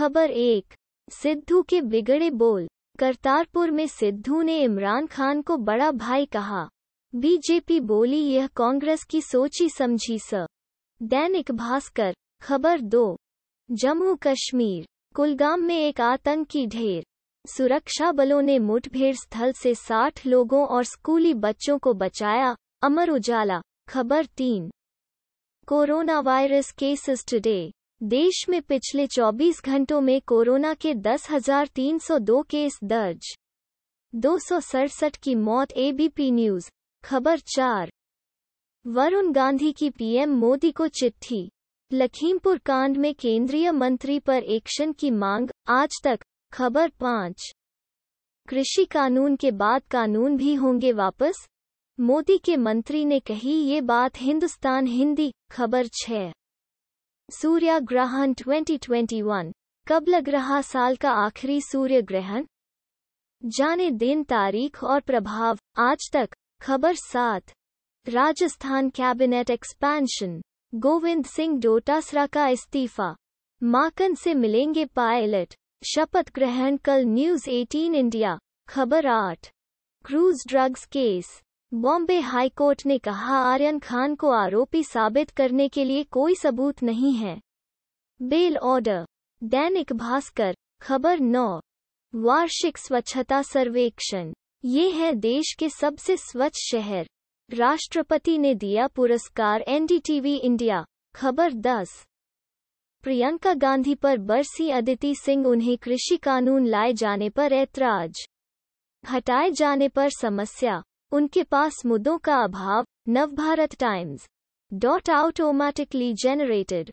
खबर एक सिद्धू के बिगड़े बोल करतारपुर में सिद्धू ने इमरान खान को बड़ा भाई कहा बीजेपी बोली यह कांग्रेस की सोची समझी स दैनिक भास्कर खबर दो जम्मू कश्मीर कुलगाम में एक आतंकी ढेर सुरक्षा बलों ने मुठभेड़ स्थल से 60 लोगों और स्कूली बच्चों को बचाया अमर उजाला खबर तीन कोरोना वायरस केसेस टुडे देश में पिछले 24 घंटों में कोरोना के 10,302 केस दर्ज दो की मौत एबीपी न्यूज खबर चार वरुण गांधी की पीएम मोदी को चिट्ठी लखीमपुर कांड में केंद्रीय मंत्री पर एक्शन की मांग आज तक खबर पाँच कृषि कानून के बाद कानून भी होंगे वापस मोदी के मंत्री ने कही ये बात हिंदुस्तान हिंदी खबर छः सूर्य ग्रहण 2021 वन लग साल का आखिरी सूर्य ग्रहण जाने दिन तारीख और प्रभाव आज तक खबर सात राजस्थान कैबिनेट एक्सपेंशन गोविंद सिंह डोटासरा का इस्तीफा माकन से मिलेंगे पायलट शपथ ग्रहण कल न्यूज 18 इंडिया खबर आठ cruise drugs case Bombay High Court ने कहा आर्यन खान को आरोपी साबित करने के लिए कोई सबूत नहीं है बेल ऑर्डर दैनिक भास्कर खबर नौ वार्षिक स्वच्छता सर्वेक्षण ये है देश के सबसे स्वच्छ शहर राष्ट्रपति ने दिया पुरस्कार एनडीटीवी इंडिया खबर दस प्रियंका गांधी पर बरसी अदिति सिंह उन्हें कृषि कानून लाए जाने पर ऐतराज हटाए जाने पर समस्या उनके पास मुद्दों का अभाव Navbharat Times dot out generated